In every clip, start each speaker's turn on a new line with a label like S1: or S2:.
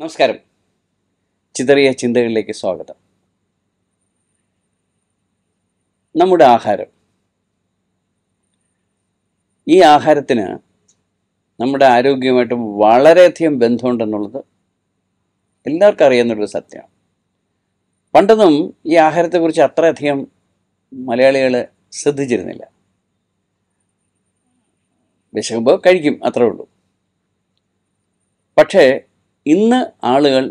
S1: നമസ്കാരം ചിതറിയ ചിന്തകളിലേക്ക് സ്വാഗതം നമ്മുടെ ആഹാരം ഈ ആഹാരത്തിന് നമ്മുടെ ആരോഗ്യമായിട്ട് വളരെയധികം ബന്ധമുണ്ടെന്നുള്ളത് എല്ലാവർക്കും അറിയാവുന്നൊരു സത്യമാണ് പണ്ടൊന്നും ഈ ആഹാരത്തെക്കുറിച്ച് അത്രയധികം മലയാളികൾ ശ്രദ്ധിച്ചിരുന്നില്ല വിശകുമ്പോൾ കഴിക്കും അത്രേ ഉള്ളൂ പക്ഷേ ഇന്ന് ആളുകൾ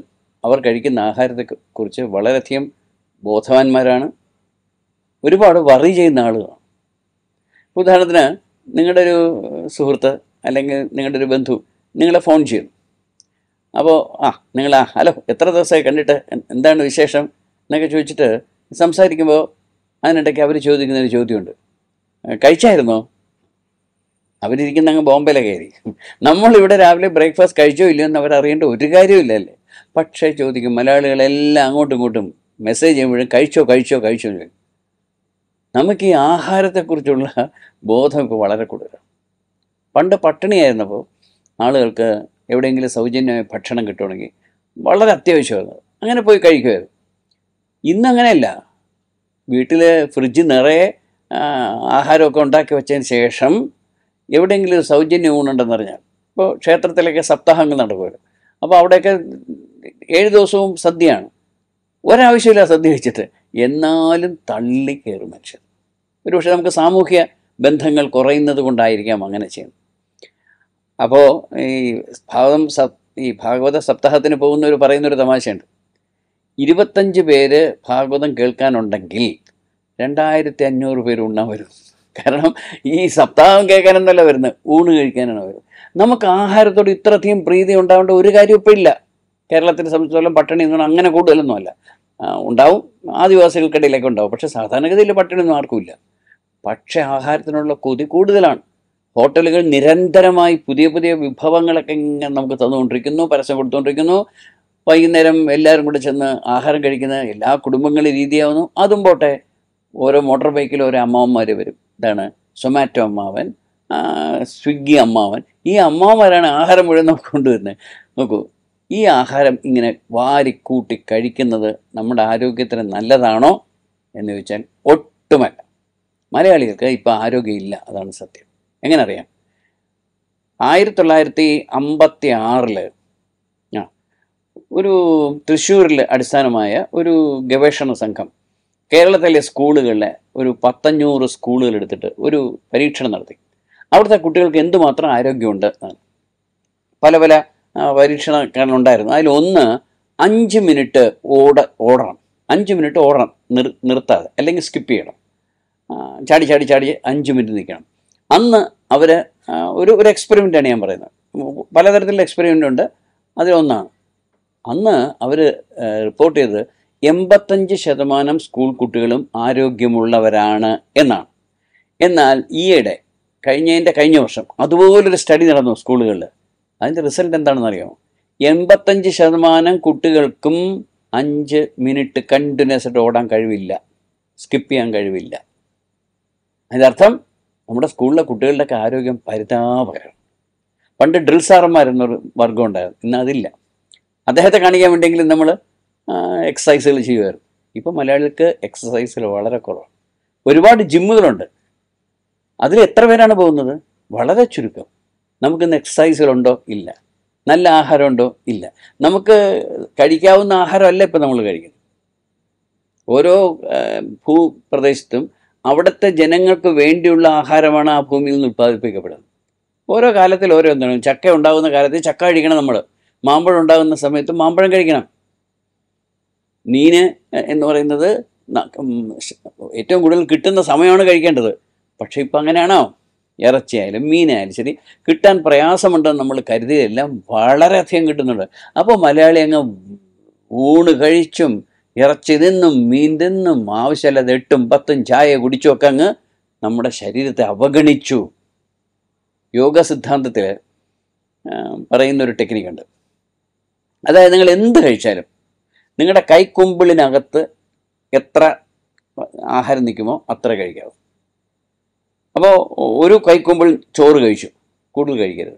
S1: അവർ കഴിക്കുന്ന ആഹാരത്തെക്കുറിച്ച് വളരെയധികം ബോധവാന്മാരാണ് ഒരുപാട് വറി ചെയ്യുന്ന ആളുകളാണ് ഉദാഹരണത്തിന് നിങ്ങളുടെ ഒരു സുഹൃത്ത് അല്ലെങ്കിൽ നിങ്ങളുടെ ഒരു ബന്ധു നിങ്ങളെ ഫോൺ ചെയ്യുന്നു അപ്പോൾ ആ നിങ്ങൾ ആ ഹലോ എത്ര ദിവസമായി കണ്ടിട്ട് എന്താണ് വിശേഷം എന്നൊക്കെ ചോദിച്ചിട്ട് സംസാരിക്കുമ്പോൾ അതിനിടയ്ക്ക് അവർ ചോദിക്കുന്നൊരു ചോദ്യമുണ്ട് കഴിച്ചായിരുന്നോ അവരിരിക്കുന്ന അങ്ങ് ബോംബെയിലെ കയറി നമ്മളിവിടെ രാവിലെ ബ്രേക്ക്ഫാസ്റ്റ് കഴിച്ചോ ഇല്ലയോ എന്ന് അവരറിയേണ്ട ഒരു കാര്യമില്ലല്ലേ പക്ഷേ ചോദിക്കും മലയാളികളെല്ലാം അങ്ങോട്ടും ഇങ്ങോട്ടും മെസ്സേജ് ചെയ്യുമ്പോഴും കഴിച്ചോ കഴിച്ചോ കഴിച്ചോ ചോദിക്കും നമുക്ക് ഈ ആഹാരത്തെക്കുറിച്ചുള്ള ബോധം ഇപ്പോൾ വളരെ കൂടുതൽ പണ്ട് പട്ടിണിയായിരുന്നപ്പോൾ ആളുകൾക്ക് എവിടെയെങ്കിലും സൗജന്യമായ ഭക്ഷണം കിട്ടുകയാണെങ്കിൽ വളരെ അത്യാവശ്യമായിരുന്നു അങ്ങനെ പോയി കഴിക്കുമായിരുന്നു ഇന്നങ്ങനെയല്ല വീട്ടിൽ ഫ്രിഡ്ജ് നിറയെ ആഹാരമൊക്കെ ഉണ്ടാക്കി വെച്ചതിന് ശേഷം എവിടെയെങ്കിലും ഒരു സൗജന്യ ഊണുണ്ടെന്ന് അറിഞ്ഞാൽ ഇപ്പോൾ ക്ഷേത്രത്തിലൊക്കെ സപ്താഹങ്ങൾ നടക്കുമല്ലോ അപ്പോൾ അവിടെയൊക്കെ ഏഴ് ദിവസവും സദ്യയാണ് ഒരാവശ്യമില്ല സദ്യ വെച്ചിട്ട് എന്നാലും തള്ളി കയറും മനുഷ്യൻ ഒരു പക്ഷേ നമുക്ക് സാമൂഹ്യ ബന്ധങ്ങൾ കുറയുന്നത് കൊണ്ടായിരിക്കാം അങ്ങനെ ചെയ്യുന്നത് അപ്പോൾ ഈ ഭാഗം ഈ ഭാഗവത സപ്താഹത്തിന് പോകുന്നവർ പറയുന്നൊരു തമാശയുണ്ട് ഇരുപത്തഞ്ച് പേര് ഭാഗവതം കേൾക്കാനുണ്ടെങ്കിൽ രണ്ടായിരത്തി അഞ്ഞൂറ് പേര് ഉണ്ണാൻ വരും കാരണം ഈ സപ്താഹം കേൾക്കാനൊന്നല്ല വരുന്നത് ഊണ് കഴിക്കാനാണ് വരുന്നത് നമുക്ക് ആഹാരത്തോട് ഇത്രയധികം പ്രീതി ഉണ്ടാവേണ്ട ഒരു കാര്യം ഇപ്പം ഇല്ല കേരളത്തിനെ സംബന്ധിച്ചിടത്തോളം പട്ടിണി എന്ന് അങ്ങനെ അല്ല ഉണ്ടാവും ആദിവാസികൾക്കിടയിലൊക്കെ ഉണ്ടാവും പക്ഷേ സാധാരണഗതിയിൽ പട്ടിണിയൊന്നും ആർക്കുമില്ല പക്ഷേ ആഹാരത്തിനുള്ള കൊതി കൂടുതലാണ് ഹോട്ടലുകൾ നിരന്തരമായി പുതിയ പുതിയ വിഭവങ്ങളൊക്കെ ഇങ്ങനെ നമുക്ക് തന്നുകൊണ്ടിരിക്കുന്നു പരസ്യം കൊടുത്തുകൊണ്ടിരിക്കുന്നു വൈകുന്നേരം എല്ലാവരും കൂടെ ചെന്ന് ആഹാരം കഴിക്കുന്ന എല്ലാ കുടുംബങ്ങളും രീതിയാവുന്നു അതും പോട്ടെ ഓരോ മോട്ടോർ ബൈക്കിൽ ഓരോ അമ്മാവന്മാർ വരും എന്താണ് സൊമാറ്റോ അമ്മാവൻ സ്വിഗ്ഗി അമ്മാവൻ ഈ അമ്മാവന്മാരാണ് ആഹാരം മുഴുവൻ നമുക്ക് കൊണ്ടുവരുന്നത് നോക്കൂ ഈ ആഹാരം ഇങ്ങനെ വാരിക്കൂട്ടി കഴിക്കുന്നത് നമ്മുടെ ആരോഗ്യത്തിന് നല്ലതാണോ എന്ന് ചോദിച്ചാൽ ഒട്ടുമല്ല മലയാളികൾക്ക് ഇപ്പോൾ ആരോഗ്യമില്ല അതാണ് സത്യം എങ്ങനെ അറിയാം ആയിരത്തി തൊള്ളായിരത്തി അമ്പത്തി ആറിൽ ഒരു തൃശ്ശൂരിൽ അടിസ്ഥാനമായ ഒരു ഗവേഷണ സംഘം കേരളത്തിലെ സ്കൂളുകളിലെ ഒരു പത്തഞ്ഞൂറ് സ്കൂളുകൾ എടുത്തിട്ട് ഒരു പരീക്ഷണം നടത്തി അവിടുത്തെ കുട്ടികൾക്ക് എന്തുമാത്രം ആരോഗ്യമുണ്ട് പല പല ഉണ്ടായിരുന്നു അതിൽ അതിലൊന്ന് അഞ്ച് മിനിറ്റ് ഓട ഓടണം അഞ്ച് മിനിറ്റ് ഓടണം നിർ നിർത്താതെ അല്ലെങ്കിൽ സ്കിപ്പ് ചെയ്യണം ചാടി ചാടി ചാടി അഞ്ച് മിനിറ്റ് നിൽക്കണം അന്ന് അവർ ഒരു ഒരു എക്സ്പെരിമെൻ്റാണ് ഞാൻ പറയുന്നത് പലതരത്തിലുള്ള എക്സ്പെരിമെൻ്റ് ഉണ്ട് അതിലൊന്നാണ് അന്ന് അവർ റിപ്പോർട്ട് ചെയ്തത് എൺപത്തഞ്ച് ശതമാനം സ്കൂൾ കുട്ടികളും ആരോഗ്യമുള്ളവരാണ് എന്നാണ് എന്നാൽ ഈയിടെ കഴിഞ്ഞതിൻ്റെ കഴിഞ്ഞ വർഷം അതുപോലൊരു സ്റ്റഡി നടന്നു സ്കൂളുകളിൽ അതിൻ്റെ റിസൾട്ട് എന്താണെന്ന് അറിയാമോ എൺപത്തഞ്ച് ശതമാനം കുട്ടികൾക്കും അഞ്ച് മിനിറ്റ് കണ്ടിന്യൂസ് ആയിട്ട് ഓടാൻ കഴിവില്ല സ്കിപ്പ് ചെയ്യാൻ കഴിവില്ല അതിനർത്ഥം നമ്മുടെ സ്കൂളിലെ കുട്ടികളുടെയൊക്കെ ആരോഗ്യം പരിതാപകരം പണ്ട് ഡ്രിൽ സാറന്മാരെന്നൊരു വർഗം ഉണ്ടായിരുന്നു ഇന്ന് അതില്ല അദ്ദേഹത്തെ കാണിക്കാൻ വേണ്ടിയെങ്കിലും നമ്മൾ എക്സസൈസുകൾ ചെയ്യുമായിരുന്നു ഇപ്പോൾ മലയാളികൾക്ക് എക്സസൈസുകൾ വളരെ കുറവാണ് ഒരുപാട് ജിമ്മുകളുണ്ട് അതിൽ എത്ര പേരാണ് പോകുന്നത് വളരെ ചുരുക്കം നമുക്കിന്ന് എക്സസൈസുകളുണ്ടോ ഇല്ല നല്ല ആഹാരമുണ്ടോ ഇല്ല നമുക്ക് കഴിക്കാവുന്ന ആഹാരമല്ല ഇപ്പം നമ്മൾ കഴിക്കുന്നത് ഓരോ ഭൂപ്രദേശത്തും അവിടുത്തെ ജനങ്ങൾക്ക് വേണ്ടിയുള്ള ആഹാരമാണ് ആ ഭൂമിയിൽ നിന്ന് ഉൽപ്പാദിപ്പിക്കപ്പെടുന്നത് ഓരോ കാലത്തിൽ ഓരോ എന്താണ് ചക്ക ഉണ്ടാകുന്ന കാലത്ത് ചക്ക കഴിക്കണം നമ്മൾ മാമ്പഴം ഉണ്ടാകുന്ന സമയത്ത് മാമ്പഴം കഴിക്കണം മീൻ എന്ന് പറയുന്നത് ഏറ്റവും കൂടുതൽ കിട്ടുന്ന സമയമാണ് കഴിക്കേണ്ടത് പക്ഷേ ഇപ്പം അങ്ങനെയാണോ ഇറച്ചിയായാലും മീനായാലും ശരി കിട്ടാൻ പ്രയാസമുണ്ടെന്ന് നമ്മൾ കരുതിയതെല്ലാം വളരെയധികം കിട്ടുന്നുണ്ട് അപ്പോൾ മലയാളി അങ്ങ് ഊണ് കഴിച്ചും ഇറച്ചി തിന്നും മീൻ തിന്നും ആവശ്യമില്ലാതെ എട്ടും പത്തും ചായ കുടിച്ചുമൊക്കെ അങ്ങ് നമ്മുടെ ശരീരത്തെ അവഗണിച്ചു യോഗ സിദ്ധാന്തത്തിൽ പറയുന്നൊരു ടെക്നിക്കുണ്ട് അതായത് നിങ്ങൾ എന്ത് കഴിച്ചാലും നിങ്ങളുടെ കൈക്കുമ്പിളിനകത്ത് എത്ര ആഹാരം നിൽക്കുമോ അത്ര കഴിക്കാവും അപ്പോൾ ഒരു കൈക്കുമ്പിൾ ചോറ് കഴിച്ചു കൂടുതൽ കഴിക്കരുത്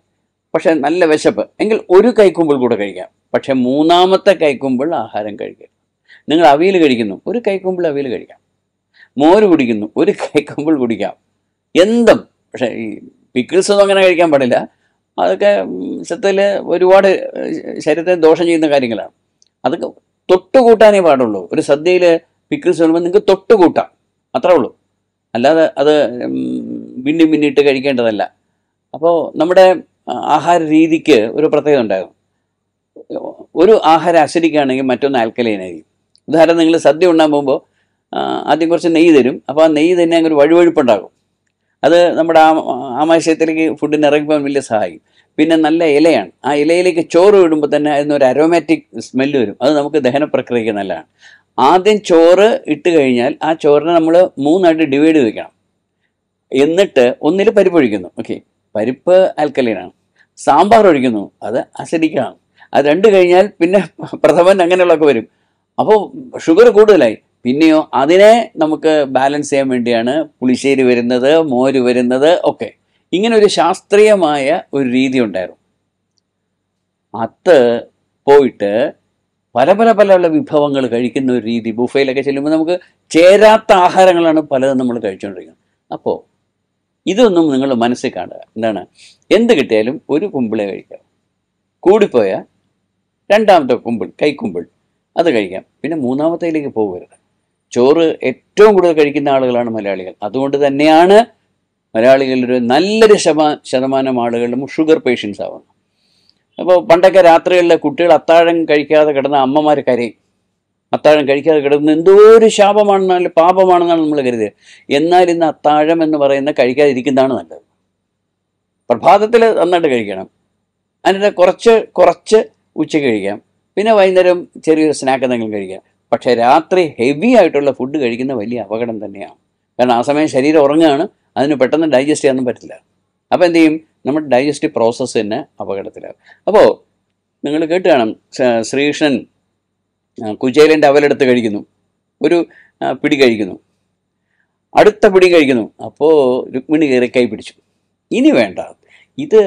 S1: പക്ഷേ നല്ല വിശപ്പ് എങ്കിൽ ഒരു കൈക്കുമ്പിൾ കൂടെ കഴിക്കാം പക്ഷേ മൂന്നാമത്തെ കൈക്കുമ്പിൾ ആഹാരം കഴിക്കരുത് നിങ്ങൾ അവിയൽ കഴിക്കുന്നു ഒരു കൈക്കുമ്പിൾ അവിയൽ കഴിക്കാം മോര് കുടിക്കുന്നു ഒരു കൈക്കുമ്പിൾ കുടിക്കാം എന്തും പക്ഷേ ഈ പിക്കിൾസ് ഒന്നും അങ്ങനെ കഴിക്കാൻ പാടില്ല അതൊക്കെ സത്യത്തിൽ ഒരുപാട് ശരീരത്തെ ദോഷം ചെയ്യുന്ന കാര്യങ്ങളാണ് അതൊക്കെ തൊട്ടുകൂട്ടാനേ പാടുള്ളൂ ഒരു സദ്യയിൽ പിക്കിൾസ് വരുമ്പോൾ നിങ്ങൾക്ക് തൊട്ടുകൂട്ടാം അത്രേ ഉള്ളൂ അല്ലാതെ അത് വീണ്ടും പിന്നിട്ട് കഴിക്കേണ്ടതല്ല അപ്പോൾ നമ്മുടെ ആഹാര രീതിക്ക് ഒരു പ്രത്യേകത ഉണ്ടാകും ഒരു ആഹാരം അസിഡിക്കാണെങ്കിൽ മറ്റൊന്ന് ആൽക്കലൈനായിരിക്കും ഉദാഹരണം നിങ്ങൾ സദ്യ ഉണ്ണാൻ പോകുമ്പോൾ ആദ്യം കുറച്ച് നെയ്യ് തരും അപ്പോൾ ആ നെയ്യ് തന്നെ അങ്ങനെ ഒരു വഴുവഴുപ്പുണ്ടാകും അത് നമ്മുടെ ആ ആമാശയത്തിലേക്ക് ഫുഡിന് ഇറങ്ങിപ്പോൾ വലിയ സഹായിക്കും പിന്നെ നല്ല ഇലയാണ് ആ ഇലയിലേക്ക് ചോറ് ഇടുമ്പോൾ തന്നെ അതിനൊരു ഒരു അരോമാറ്റിക് സ്മെല്ല് വരും അത് നമുക്ക് ദഹന പ്രക്രിയയ്ക്ക് നല്ലതാണ് ആദ്യം ചോറ് ഇട്ട് കഴിഞ്ഞാൽ ആ ചോറിനെ നമ്മൾ മൂന്നായിട്ട് ഡിവൈഡ് വയ്ക്കണം എന്നിട്ട് ഒന്നിൽ പരിപ്പ് ഒഴിക്കുന്നു ഓക്കെ പരിപ്പ് ആൽക്കലീനാണ് സാമ്പാർ ഒഴിക്കുന്നു അത് അസിഡിക്കാണ് അത് രണ്ട് കഴിഞ്ഞാൽ പിന്നെ പ്രഥമൻ അങ്ങനെയുള്ളതൊക്കെ വരും അപ്പോൾ ഷുഗർ കൂടുതലായി പിന്നെയോ അതിനെ നമുക്ക് ബാലൻസ് ചെയ്യാൻ വേണ്ടിയാണ് പുളിശ്ശേരി വരുന്നത് മോര് വരുന്നത് ഒക്കെ ഇങ്ങനെ ഒരു ശാസ്ത്രീയമായ ഒരു രീതി ഉണ്ടായിരുന്നു അത്ത് പോയിട്ട് പല പല പല പല വിഭവങ്ങൾ കഴിക്കുന്ന ഒരു രീതി ബുഫയിലൊക്കെ ചെല്ലുമ്പോൾ നമുക്ക് ചേരാത്ത ആഹാരങ്ങളാണ് പലതും നമ്മൾ കഴിച്ചുകൊണ്ടിരിക്കുന്നത് അപ്പോൾ ഇതൊന്നും നിങ്ങൾ മനസ്സിൽ കാണുക എന്താണ് എന്ത് കിട്ടിയാലും ഒരു കുമ്പിളെ കഴിക്കാം കൂടിപ്പോയ രണ്ടാമത്തെ കുമ്പിൾ കൈക്കുമ്പിൾ അത് കഴിക്കാം പിന്നെ മൂന്നാമത്തേലേക്ക് പോകരുത് ചോറ് ഏറ്റവും കൂടുതൽ കഴിക്കുന്ന ആളുകളാണ് മലയാളികൾ അതുകൊണ്ട് തന്നെയാണ് ഒരു നല്ലൊരു ശതമാ ശതമാനം ആളുകളും ഷുഗർ പേഷ്യൻസ് ആവുന്നു അപ്പോൾ പണ്ടൊക്കെ രാത്രികളിലെ കുട്ടികൾ അത്താഴം കഴിക്കാതെ കിടന്ന അമ്മമാർ കരയും അത്താഴം കഴിക്കാതെ കിടക്കുന്നത് എന്തോ ഒരു ശാപമാണെന്നാണ് പാപമാണെന്നാണ് നമ്മൾ കരുതുക എന്നാൽ ഇന്ന് അത്താഴം എന്ന് പറയുന്ന കഴിക്കാതിരിക്കുന്നതാണ് നല്ലത് പ്രഭാതത്തിൽ നന്നായിട്ട് കഴിക്കണം അതിൻ്റെ കുറച്ച് കുറച്ച് ഉച്ചയ്ക്ക് കഴിക്കാം പിന്നെ വൈകുന്നേരം ചെറിയൊരു സ്നാക്ക് എന്തെങ്കിലും കഴിക്കാം പക്ഷേ രാത്രി ഹെവി ആയിട്ടുള്ള ഫുഡ് കഴിക്കുന്ന വലിയ അപകടം തന്നെയാണ് കാരണം ആ സമയം ശരീരം ഉറങ്ങുകയാണ് അതിന് പെട്ടെന്ന് ഡൈജസ്റ്റ് ചെയ്യാൻ പറ്റില്ല അപ്പോൾ എന്ത് ചെയ്യും നമ്മുടെ ഡൈജസ്റ്റീവ് പ്രോസസ്സ് തന്നെ അപകടത്തിലാകും അപ്പോൾ നിങ്ങൾ കേട്ട് കാണാം ശ്രീകൃഷ്ണൻ കുചേലൻ്റെ അവലെടുത്ത് കഴിക്കുന്നു ഒരു പിടി കഴിക്കുന്നു അടുത്ത പിടി കഴിക്കുന്നു അപ്പോൾ രുക്മിണി കയറി കൈ പിടിച്ചു ഇനി വേണ്ട ഇത്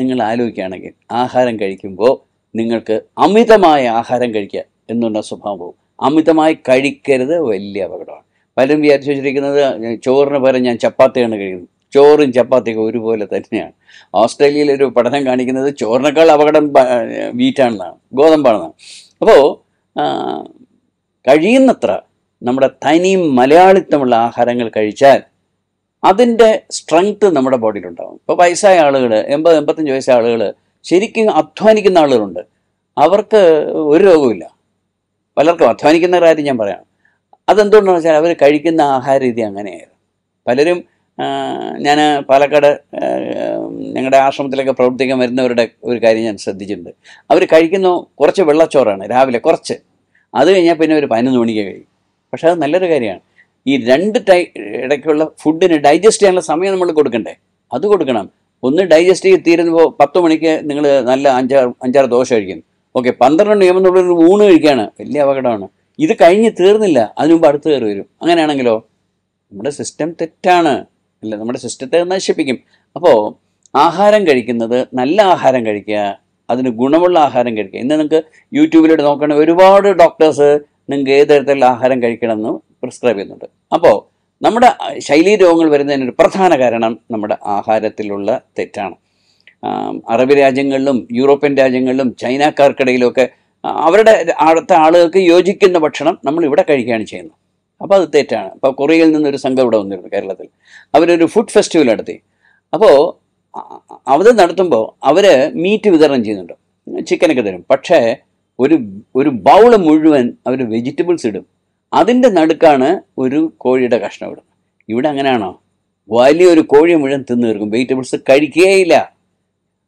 S1: നിങ്ങൾ ആലോചിക്കുകയാണെങ്കിൽ ആഹാരം കഴിക്കുമ്പോൾ നിങ്ങൾക്ക് അമിതമായ ആഹാരം കഴിക്കുക എന്നുള്ള സ്വഭാവം പോകും അമിതമായി കഴിക്കരുത് വലിയ അപകടമാണ് പലരും വിചാരിച്ചു വെച്ചിരിക്കുന്നത് ചോറിന് പകരം ഞാൻ ചപ്പാത്തിയാണ് കഴിക്കുന്നത് ചോറും ചപ്പാത്തിയൊക്കെ ഒരുപോലെ തന്നെയാണ് ഓസ്ട്രേലിയയിൽ ഒരു പഠനം കാണിക്കുന്നത് ചോറിനേക്കാൾ അപകടം വീറ്റാണെന്നാണ് ഗോതമ്പാണെന്നാണ് അപ്പോൾ കഴിയുന്നത്ര നമ്മുടെ തനി മലയാളിത്തമുള്ള ആഹാരങ്ങൾ കഴിച്ചാൽ അതിൻ്റെ സ്ട്രെങ്ത് നമ്മുടെ ബോഡിയിലുണ്ടാകും ഇപ്പോൾ വയസ്സായ ആളുകൾ എൺപത് എൺപത്തഞ്ച് വയസ്സായ ആളുകൾ ശരിക്കും അധ്വാനിക്കുന്ന ആളുകളുണ്ട് അവർക്ക് ഒരു രോഗവുമില്ല പലർക്കും അധ്വാനിക്കുന്ന കാര്യം ഞാൻ പറയാം അതെന്തുകൊണ്ടാണെന്ന് വെച്ചാൽ അവർ കഴിക്കുന്ന ആഹാര രീതി അങ്ങനെയായിരുന്നു പലരും ഞാൻ പാലക്കാട് ഞങ്ങളുടെ ആശ്രമത്തിലൊക്കെ പ്രവർത്തിക്കാൻ വരുന്നവരുടെ ഒരു കാര്യം ഞാൻ ശ്രദ്ധിച്ചിട്ടുണ്ട് അവർ കഴിക്കുന്ന കുറച്ച് വെള്ളച്ചോറാണ് രാവിലെ കുറച്ച് അത് കഴിഞ്ഞാൽ പിന്നെ ഒരു പതിനൊന്ന് മണിക്ക് കഴിയും പക്ഷേ അത് നല്ലൊരു കാര്യമാണ് ഈ രണ്ട് ടൈ ഇടയ്ക്കുള്ള ഫുഡിന് ഡൈജസ്റ്റ് ചെയ്യാനുള്ള സമയം നമ്മൾ കൊടുക്കണ്ടേ അത് കൊടുക്കണം ഒന്ന് ഡൈജസ്റ്റ് ചെയ്ത് തീരുമ്പോൾ പത്ത് മണിക്ക് നിങ്ങൾ നല്ല അഞ്ചാറ് അഞ്ചാറ് ദോശ കഴിക്കും ഓക്കെ പന്ത്രണ്ട് മണി ആകുമ്പോൾ നമ്മളൊരു ഊണ് കഴിക്കുകയാണ് വലിയ അപകടമാണ് ഇത് കഴിഞ്ഞ് തീർന്നില്ല അതിനുമുമ്പ് അടുത്ത് കയറി വരും അങ്ങനെയാണെങ്കിലോ നമ്മുടെ സിസ്റ്റം തെറ്റാണ് അല്ല നമ്മുടെ സിസ്റ്റത്തെ നശിപ്പിക്കും അപ്പോൾ ആഹാരം കഴിക്കുന്നത് നല്ല ആഹാരം കഴിക്കുക അതിന് ഗുണമുള്ള ആഹാരം കഴിക്കുക ഇന്ന് നിങ്ങൾക്ക് യൂട്യൂബിലൂടെ നോക്കണ ഒരുപാട് ഡോക്ടേഴ്സ് നിങ്ങൾക്ക് ഏത് തരത്തിലുള്ള ആഹാരം കഴിക്കണമെന്ന് പ്രിസ്ക്രൈബ് ചെയ്യുന്നുണ്ട് അപ്പോൾ നമ്മുടെ ശൈലീ രോഗങ്ങൾ വരുന്നതിനൊരു പ്രധാന കാരണം നമ്മുടെ ആഹാരത്തിലുള്ള തെറ്റാണ് അറബ് രാജ്യങ്ങളിലും യൂറോപ്യൻ രാജ്യങ്ങളിലും ചൈനക്കാർക്കിടയിലും ഒക്കെ അവരുടെ അടുത്ത ആളുകൾക്ക് യോജിക്കുന്ന ഭക്ഷണം നമ്മൾ ഇവിടെ കഴിക്കുകയാണ് ചെയ്യുന്നത് അപ്പോൾ അത് തെറ്റാണ് അപ്പോൾ കൊറിയയിൽ നിന്നൊരു സംഘം ഇവിടെ വന്നിരുന്നു കേരളത്തിൽ അവരൊരു ഫുഡ് ഫെസ്റ്റിവൽ നടത്തി അപ്പോൾ അവർ നടത്തുമ്പോൾ അവർ മീറ്റ് വിതരണം ചെയ്യുന്നുണ്ട് ചിക്കനൊക്കെ തരും പക്ഷേ ഒരു ഒരു ബൗള് മുഴുവൻ അവർ വെജിറ്റബിൾസ് ഇടും അതിൻ്റെ നടുക്കാണ് ഒരു കോഴിയുടെ കഷ്ണം ഇടുന്നത് ഇവിടെ അങ്ങനെയാണോ വലിയൊരു കോഴി മുഴുവൻ തിന്നു തീർക്കും വെജിറ്റബിൾസ് കഴിക്കുകയില്ല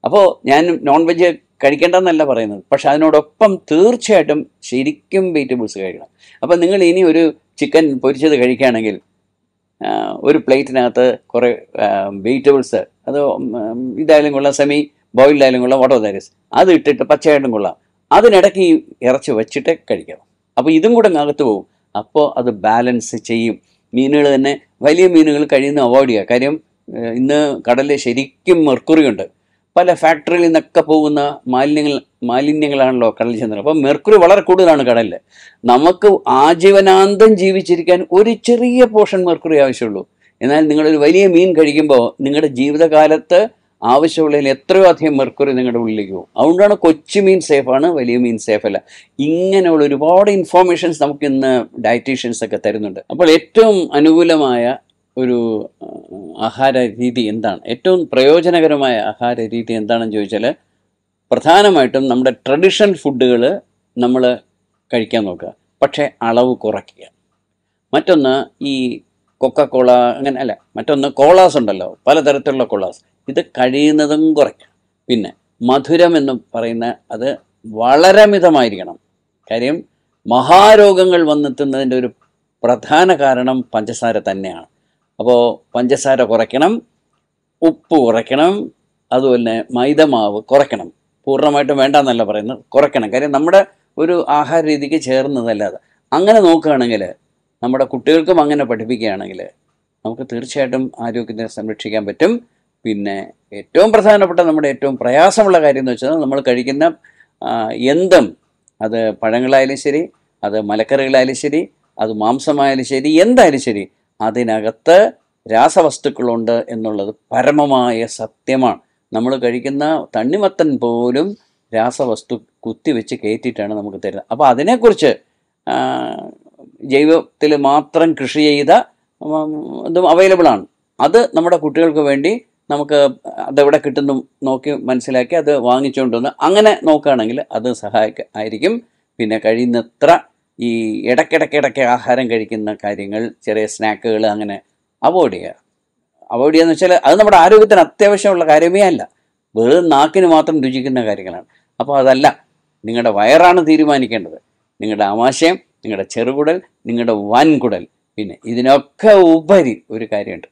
S1: അപ്പോൾ ഞാൻ നോൺ വെജ് കഴിക്കേണ്ടെന്നല്ല പറയുന്നത് പക്ഷെ അതിനോടൊപ്പം തീർച്ചയായിട്ടും ശരിക്കും വെജിറ്റബിൾസ് കഴിക്കണം അപ്പോൾ നിങ്ങൾ ഇനി ഒരു ചിക്കൻ പൊരിച്ചത് കഴിക്കുകയാണെങ്കിൽ ഒരു പ്ലേറ്റിനകത്ത് കുറേ വെജിറ്റബിൾസ് അത് ഇതായാലും കൊള്ളാം സെമി ബോയിൽഡ് ആയാലും കൊള്ളാം വാട്ടർ ദാരിസ് അത് ഇട്ടിട്ട് പച്ചയായിട്ടും കൊള്ളാം അതിനിടയ്ക്ക് ഈ ഇറച്ചി വെച്ചിട്ട് കഴിക്കണം അപ്പോൾ ഇതും കൂടെ അകത്ത് പോകും അപ്പോൾ അത് ബാലൻസ് ചെയ്യും മീനുകൾ തന്നെ വലിയ മീനുകൾ കഴിയുന്ന അവോയ്ഡ് ചെയ്യുക കാര്യം ഇന്ന് കടലിൽ ശരിക്കും മെർക്കുറി ഉണ്ട് പല ഫാക്ടറിയിൽ നിന്നൊക്കെ പോകുന്ന മാലിന്യങ്ങൾ മാലിന്യങ്ങളാണല്ലോ കടലിൽ ചെന്നത് അപ്പം മെർക്കുറി വളരെ കൂടുതലാണ് കടലിൽ നമുക്ക് ആജീവനാന്തം ജീവിച്ചിരിക്കാൻ ഒരു ചെറിയ പോർഷൻ മെർക്കുറി ആവശ്യമുള്ളൂ എന്നാൽ നിങ്ങളൊരു വലിയ മീൻ കഴിക്കുമ്പോൾ നിങ്ങളുടെ ജീവിതകാലത്ത് ആവശ്യമുള്ളതിൽ എത്രയോ അധികം മെർക്കുറി നിങ്ങളുടെ ഉള്ളിലേക്ക് പോകും അതുകൊണ്ടാണ് കൊച്ചു മീൻ സേഫാണ് വലിയ മീൻ സേഫ് അല്ല ഇങ്ങനെയുള്ള ഒരുപാട് ഇൻഫോർമേഷൻസ് നമുക്ക് ഇന്ന് ഡയറ്റീഷ്യൻസ് ഒക്കെ തരുന്നുണ്ട് അപ്പോൾ ഏറ്റവും അനുകൂലമായ ഒരു ആഹാര രീതി എന്താണ് ഏറ്റവും പ്രയോജനകരമായ ആഹാര രീതി എന്താണെന്ന് ചോദിച്ചാൽ പ്രധാനമായിട്ടും നമ്മുടെ ട്രഡീഷണൽ ഫുഡുകൾ നമ്മൾ കഴിക്കാൻ നോക്കുക പക്ഷേ അളവ് കുറയ്ക്കുക മറ്റൊന്ന് ഈ കൊക്കക്കോള അങ്ങനെ അല്ല മറ്റൊന്ന് കോളാസ് ഉണ്ടല്ലോ പലതരത്തിലുള്ള കോളാസ് ഇത് കഴിയുന്നതും കുറയ്ക്കുക പിന്നെ മധുരം എന്ന് പറയുന്ന അത് വളരെ മിതമായിരിക്കണം കാര്യം മഹാരോഗങ്ങൾ വന്നെത്തുന്നതിൻ്റെ ഒരു പ്രധാന കാരണം പഞ്ചസാര തന്നെയാണ് അപ്പോൾ പഞ്ചസാര കുറയ്ക്കണം ഉപ്പ് കുറയ്ക്കണം അതുപോലെ മൈദമാവ് കുറയ്ക്കണം പൂർണ്ണമായിട്ടും വേണ്ടെന്നല്ല പറയുന്നത് കുറയ്ക്കണം കാര്യം നമ്മുടെ ഒരു ആഹാര രീതിക്ക് ചേർന്നതല്ലാതെ അങ്ങനെ നോക്കുകയാണെങ്കിൽ നമ്മുടെ കുട്ടികൾക്കും അങ്ങനെ പഠിപ്പിക്കുകയാണെങ്കിൽ നമുക്ക് തീർച്ചയായിട്ടും ആരോഗ്യത്തെ സംരക്ഷിക്കാൻ പറ്റും പിന്നെ ഏറ്റവും പ്രധാനപ്പെട്ട നമ്മുടെ ഏറ്റവും പ്രയാസമുള്ള കാര്യം എന്ന് വെച്ചാൽ നമ്മൾ കഴിക്കുന്ന എന്തും അത് പഴങ്ങളായാലും ശരി അത് മലക്കറികളായാലും ശരി അത് മാംസമായാലും ശരി എന്തായാലും ശരി അതിനകത്ത് രാസവസ്തുക്കളുണ്ട് എന്നുള്ളത് പരമമായ സത്യമാണ് നമ്മൾ കഴിക്കുന്ന തണ്ണിമത്തൻ പോലും രാസവസ്തു കുത്തിവെച്ച് കയറ്റിയിട്ടാണ് നമുക്ക് തരുന്നത് അപ്പോൾ അതിനെക്കുറിച്ച് ജൈവത്തിൽ മാത്രം കൃഷി ചെയ്ത ഇതും അവൈലബിളാണ് അത് നമ്മുടെ കുട്ടികൾക്ക് വേണ്ടി നമുക്ക് അതെവിടെ കിട്ടുന്നു നോക്കി മനസ്സിലാക്കി അത് വാങ്ങിച്ചുകൊണ്ടുവന്ന് അങ്ങനെ നോക്കുകയാണെങ്കിൽ അത് സഹായിക്കും ആയിരിക്കും പിന്നെ കഴിയുന്നത്ര ഈ ഇടയ്ക്കിടയ്ക്കിടയ്ക്ക് ആഹാരം കഴിക്കുന്ന കാര്യങ്ങൾ ചെറിയ സ്നാക്കുകൾ അങ്ങനെ അവോയ്ഡ് ചെയ്യുക അവോയ്ഡ് ചെയ്യുക എന്ന് വെച്ചാൽ അത് നമ്മുടെ ആരോഗ്യത്തിന് അത്യാവശ്യമുള്ള കാര്യമേ അല്ല വെറും നാക്കിന് മാത്രം രുചിക്കുന്ന കാര്യങ്ങളാണ് അപ്പോൾ അതല്ല നിങ്ങളുടെ വയറാണ് തീരുമാനിക്കേണ്ടത് നിങ്ങളുടെ ആമാശയം നിങ്ങളുടെ ചെറുകുടൽ നിങ്ങളുടെ വൻകുടൽ പിന്നെ ഇതിനൊക്കെ ഉപരി ഒരു കാര്യമുണ്ട്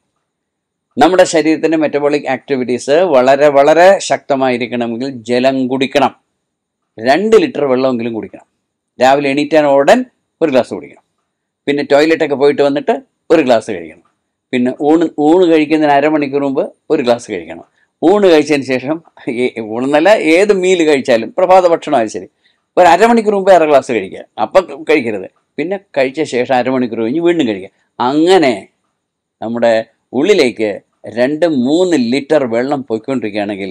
S1: നമ്മുടെ ശരീരത്തിൻ്റെ മെറ്റബോളിക് ആക്ടിവിറ്റീസ് വളരെ വളരെ ശക്തമായിരിക്കണമെങ്കിൽ ജലം കുടിക്കണം രണ്ട് ലിറ്റർ വെള്ളമെങ്കിലും കുടിക്കണം രാവിലെ എണീറ്റാൻ ഉടൻ ഒരു ഗ്ലാസ് കുടിക്കണം പിന്നെ ടോയ്ലറ്റൊക്കെ പോയിട്ട് വന്നിട്ട് ഒരു ഗ്ലാസ് കഴിക്കണം പിന്നെ ഊണ് ഊണ് കഴിക്കുന്നതിന് അരമണിക്കൂർ മുമ്പ് ഒരു ഗ്ലാസ് കഴിക്കണം ഊണ് കഴിച്ചതിന് ശേഷം ഊണെന്നല്ല ഏത് മീൽ കഴിച്ചാലും പ്രഭാത ഭക്ഷണമായാലും ശരി ഒരു അരമണിക്കൂർ മുമ്പേ അര ഗ്ലാസ് കഴിക്കുക അപ്പം കഴിക്കരുത് പിന്നെ കഴിച്ച ശേഷം അരമണിക്കൂർ കഴിഞ്ഞ് വീണ്ടും കഴിക്കുക അങ്ങനെ നമ്മുടെ ഉള്ളിലേക്ക് രണ്ട് മൂന്ന് ലിറ്റർ വെള്ളം പൊയ്ക്കൊണ്ടിരിക്കുകയാണെങ്കിൽ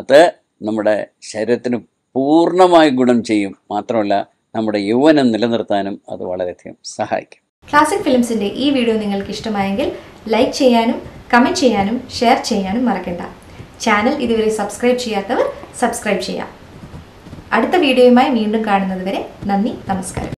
S1: അത് നമ്മുടെ ശരീരത്തിന് പൂർണ്ണമായി ഗുണം ചെയ്യും മാത്രമല്ല നമ്മുടെ യൗവനം നിലനിർത്താനും അത് വളരെയധികം സഹായിക്കും ക്ലാസിക് ഫിലിംസിന്റെ ഈ വീഡിയോ നിങ്ങൾക്ക് ഇഷ്ടമായെങ്കിൽ ലൈക്ക് ചെയ്യാനും കമന്റ് ചെയ്യാനും ഷെയർ ചെയ്യാനും മറക്കണ്ട ചാനൽ ഇതുവരെ സബ്സ്ക്രൈബ് ചെയ്യാത്തവർ സബ്സ്ക്രൈബ് ചെയ്യാം അടുത്ത വീഡിയോയുമായി വീണ്ടും കാണുന്നതുവരെ നന്ദി നമസ്കാരം